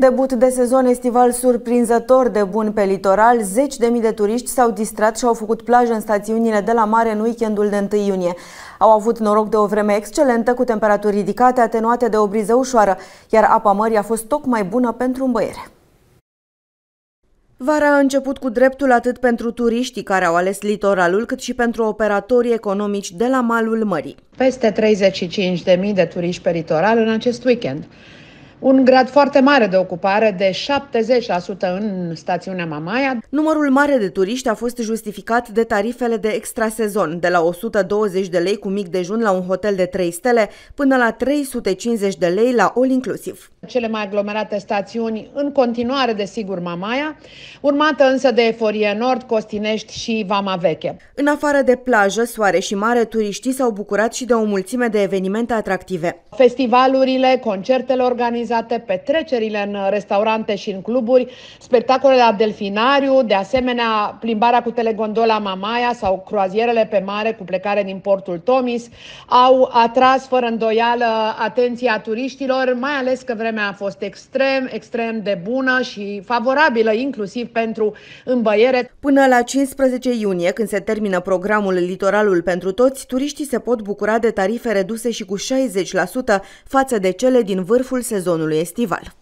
Debut de sezon estival surprinzător de bun pe litoral, zeci de mii de turiști s-au distrat și au făcut plajă în stațiunile de la mare în weekendul de 1 iunie. Au avut noroc de o vreme excelentă cu temperaturi ridicate atenuate de o briză ușoară, iar apa mării a fost tocmai bună pentru îmbăiere. Vara a început cu dreptul atât pentru turiștii care au ales litoralul, cât și pentru operatorii economici de la malul mării. Peste 35.000 de turiști pe litoral în acest weekend un grad foarte mare de ocupare de 70% în stațiunea Mamaia. Numărul mare de turiști a fost justificat de tarifele de extrasezon, de la 120 de lei cu mic dejun la un hotel de 3 stele până la 350 de lei la all inclusiv cele mai aglomerate stațiuni, în continuare, desigur, Mamaia, urmată însă de Eforie Nord, Costinești și Vama Veche. În afară de plajă, soare și mare, turiștii s-au bucurat și de o mulțime de evenimente atractive. Festivalurile, concertele organizate, petrecerile în restaurante și în cluburi, spectacolele la delfinariu, de asemenea plimbarea cu telegondola Mamaia sau croazierele pe mare cu plecare din portul Tomis, au atras fără îndoială atenția turiștilor, mai ales că vrem propunerea mea a fost extrem, extrem de bună și favorabilă inclusiv pentru îmbăiere. Până la 15 iunie, când se termină programul Litoralul pentru toți, turiștii se pot bucura de tarife reduse și cu 60% față de cele din vârful sezonului estival.